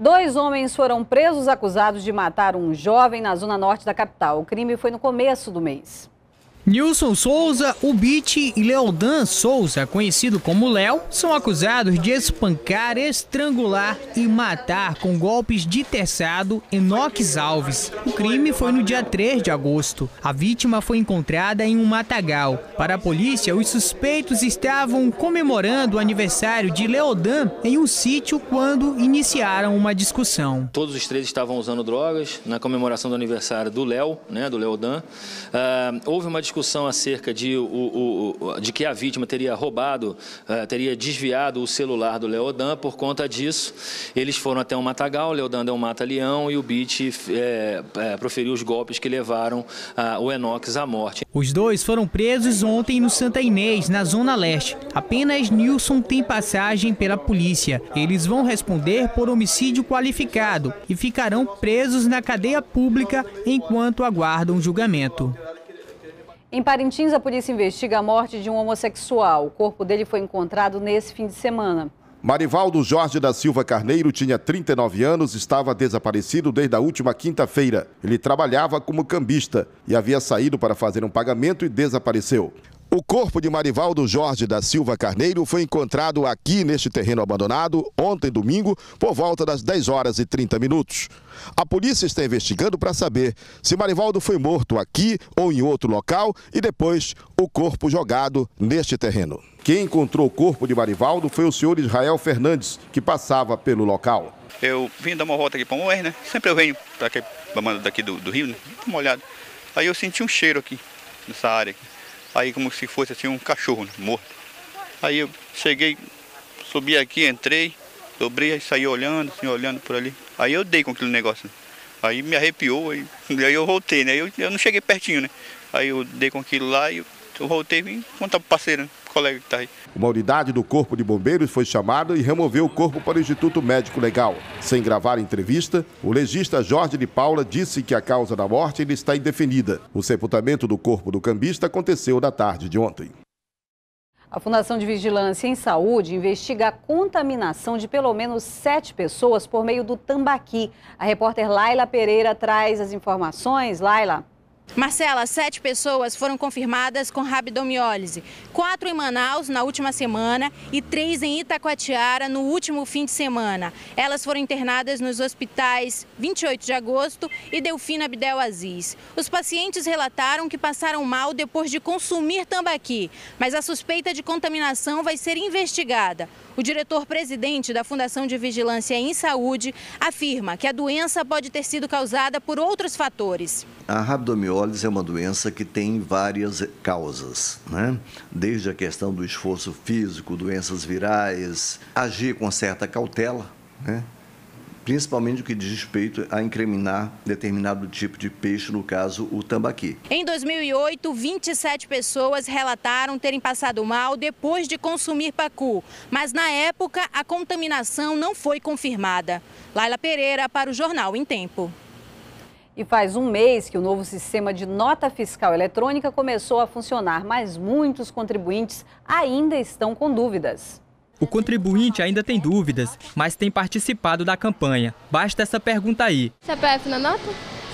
Dois homens foram presos acusados de matar um jovem na zona norte da capital. O crime foi no começo do mês. Nilson Souza, Ubit e Leodan Souza, conhecido como Léo, são acusados de espancar, estrangular e matar com golpes de terçado Enoque Alves. O crime foi no dia 3 de agosto. A vítima foi encontrada em um matagal. Para a polícia, os suspeitos estavam comemorando o aniversário de Leodan em um sítio quando iniciaram uma discussão. Todos os três estavam usando drogas na comemoração do aniversário do Léo, né, do Leodan. Uh, houve uma discussão discussão acerca de, o, o, de que a vítima teria roubado, eh, teria desviado o celular do Leodan, por conta disso, eles foram até um matagal, o Leodan é um mata-leão e o Beat é, é, proferiu os golpes que levaram a, ah, o Enox à morte. Os dois foram presos ontem no Santa Inês, na Zona Leste. Apenas Nilson tem passagem pela polícia. Eles vão responder por homicídio qualificado e ficarão presos na cadeia pública enquanto aguardam julgamento. Em Parintins, a polícia investiga a morte de um homossexual. O corpo dele foi encontrado nesse fim de semana. Marivaldo Jorge da Silva Carneiro tinha 39 anos, estava desaparecido desde a última quinta-feira. Ele trabalhava como cambista e havia saído para fazer um pagamento e desapareceu. O corpo de Marivaldo Jorge da Silva Carneiro foi encontrado aqui neste terreno abandonado ontem domingo por volta das 10 horas e 30 minutos. A polícia está investigando para saber se Marivaldo foi morto aqui ou em outro local e depois o corpo jogado neste terreno. Quem encontrou o corpo de Marivaldo foi o senhor Israel Fernandes, que passava pelo local. Eu vim dar uma volta aqui para o Oeste, né? Sempre eu venho daqui, daqui do, do, Rio, né? Dá uma olhada. Aí eu senti um cheiro aqui, nessa área aqui. Aí como se fosse assim um cachorro né, morto. Aí eu cheguei, subi aqui, entrei, dobrei, aí saí olhando, assim, olhando por ali. Aí eu dei com aquele negócio. Né. Aí me arrepiou, aí, aí eu voltei, né? Eu, eu não cheguei pertinho, né? Aí eu dei com aquilo lá e eu voltei e vim contar pro parceiro, né? colega que está aí. Uma unidade do Corpo de Bombeiros foi chamada e removeu o corpo para o Instituto Médico Legal. Sem gravar entrevista, o legista Jorge de Paula disse que a causa da morte ainda está indefinida. O sepultamento do corpo do cambista aconteceu na tarde de ontem. A Fundação de Vigilância em Saúde investiga a contaminação de pelo menos sete pessoas por meio do tambaqui. A repórter Laila Pereira traz as informações. Laila. Marcela, sete pessoas foram confirmadas com rabdomiólise. Quatro em Manaus na última semana e três em Itacoatiara no último fim de semana. Elas foram internadas nos hospitais 28 de agosto e Delfina Abdel Aziz. Os pacientes relataram que passaram mal depois de consumir tambaqui, mas a suspeita de contaminação vai ser investigada. O diretor-presidente da Fundação de Vigilância em Saúde afirma que a doença pode ter sido causada por outros fatores. A rabdomiólise é uma doença que tem várias causas, né? Desde a questão do esforço físico, doenças virais, agir com certa cautela, né? principalmente o que diz respeito a incriminar determinado tipo de peixe, no caso o tambaqui. Em 2008, 27 pessoas relataram terem passado mal depois de consumir pacu, mas na época a contaminação não foi confirmada. Laila Pereira para o Jornal em Tempo. E faz um mês que o novo sistema de nota fiscal eletrônica começou a funcionar, mas muitos contribuintes ainda estão com dúvidas. O contribuinte ainda tem dúvidas, mas tem participado da campanha. Basta essa pergunta aí. CPF na nota?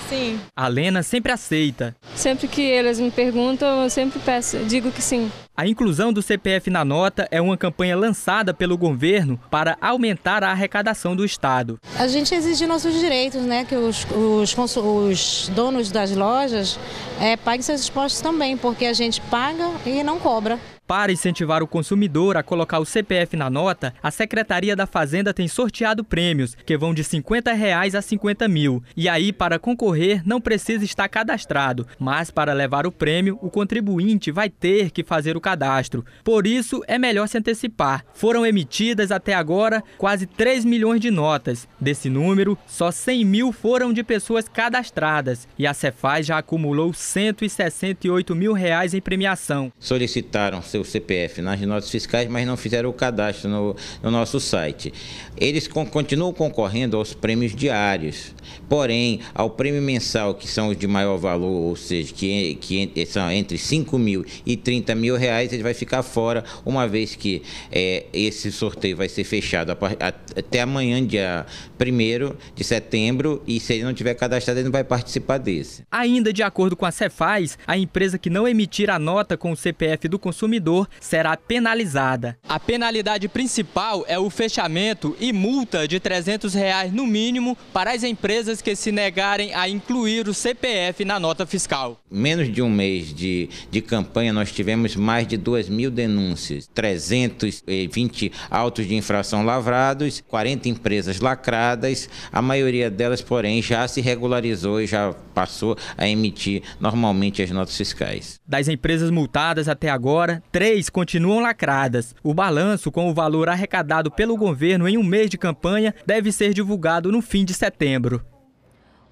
Sim. A Lena sempre aceita. Sempre que eles me perguntam, eu sempre peço, digo que sim. A inclusão do CPF na nota é uma campanha lançada pelo governo para aumentar a arrecadação do Estado. A gente exige nossos direitos, né? Que os, os, os donos das lojas é, paguem seus impostos também, porque a gente paga e não cobra. Para incentivar o consumidor a colocar o CPF na nota, a Secretaria da Fazenda tem sorteado prêmios, que vão de 50 reais a 50 mil. E aí, para concorrer, não precisa estar cadastrado, mas para levar o prêmio, o contribuinte vai ter que fazer o cadastro. Por isso, é melhor se antecipar. Foram emitidas até agora quase 3 milhões de notas. Desse número, só 100 mil foram de pessoas cadastradas e a Cefaz já acumulou 168 mil reais em premiação. Solicitaram seu CPF nas notas fiscais, mas não fizeram o cadastro no, no nosso site. Eles con continuam concorrendo aos prêmios diários, porém, ao prêmio mensal, que são os de maior valor, ou seja, que, que eh, são entre 5 mil e 30 mil reais, ele vai ficar fora, uma vez que é, esse sorteio vai ser fechado a, a, até amanhã, dia 1 de setembro, e se ele não tiver cadastrado, ele não vai participar desse. Ainda de acordo com a Cefaz, a empresa que não emitir a nota com o CPF do consumidor consumidor será penalizada. A penalidade principal é o fechamento e multa de R$ 300 reais no mínimo para as empresas que se negarem a incluir o CPF na nota fiscal. Menos de um mês de, de campanha, nós tivemos mais de 2 mil denúncias, 320 autos de infração lavrados, 40 empresas lacradas, a maioria delas, porém, já se regularizou e já passou a emitir normalmente as notas fiscais. Das empresas multadas até agora, três continuam lacradas. O balanço com o valor arrecadado pelo governo em um mês de campanha deve ser divulgado no fim de setembro.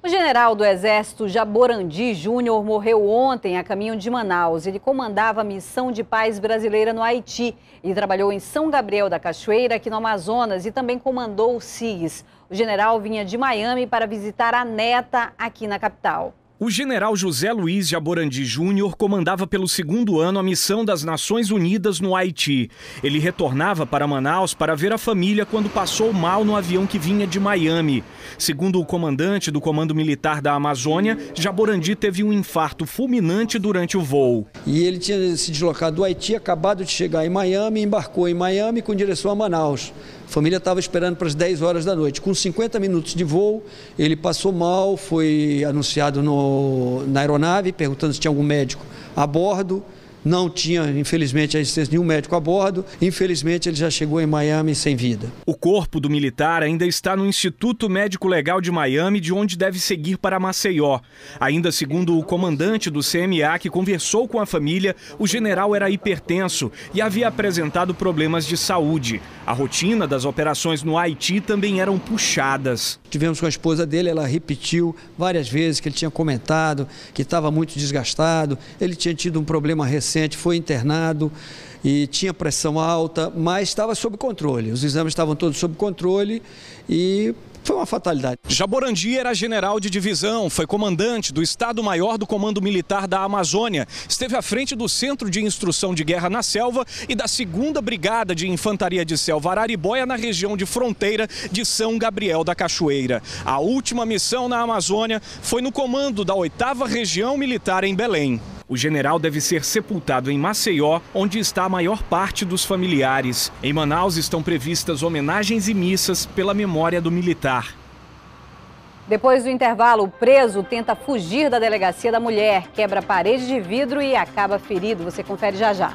O general do Exército Jaborandi Júnior morreu ontem a caminho de Manaus. Ele comandava a missão de paz brasileira no Haiti e trabalhou em São Gabriel da Cachoeira, aqui no Amazonas, e também comandou o SIGS. O general vinha de Miami para visitar a neta aqui na capital. O general José Luiz Jaborandi Júnior comandava pelo segundo ano a missão das Nações Unidas no Haiti. Ele retornava para Manaus para ver a família quando passou mal no avião que vinha de Miami. Segundo o comandante do Comando Militar da Amazônia, Jaborandi teve um infarto fulminante durante o voo. E ele tinha se deslocado do Haiti, acabado de chegar em Miami, embarcou em Miami com direção a Manaus família estava esperando para as 10 horas da noite. Com 50 minutos de voo, ele passou mal, foi anunciado no, na aeronave, perguntando se tinha algum médico a bordo não tinha, infelizmente, a existência de nenhum médico a bordo. Infelizmente, ele já chegou em Miami sem vida. O corpo do militar ainda está no Instituto Médico Legal de Miami, de onde deve seguir para Maceió. Ainda segundo o comandante do CMA, que conversou com a família, o general era hipertenso e havia apresentado problemas de saúde. A rotina das operações no Haiti também eram puxadas. Tivemos com a esposa dele, ela repetiu várias vezes que ele tinha comentado que estava muito desgastado, ele tinha tido um problema recente paciente foi internado e tinha pressão alta, mas estava sob controle. Os exames estavam todos sob controle e foi uma fatalidade. Jaborandi era general de divisão, foi comandante do Estado-Maior do Comando Militar da Amazônia. Esteve à frente do Centro de Instrução de Guerra na Selva e da 2 Brigada de Infantaria de Selva Araribóia na região de fronteira de São Gabriel da Cachoeira. A última missão na Amazônia foi no comando da 8 Região Militar em Belém. O general deve ser sepultado em Maceió, onde está a maior parte dos familiares. Em Manaus estão previstas homenagens e missas pela memória do militar. Depois do intervalo, o preso tenta fugir da delegacia da mulher, quebra parede de vidro e acaba ferido. Você confere já já.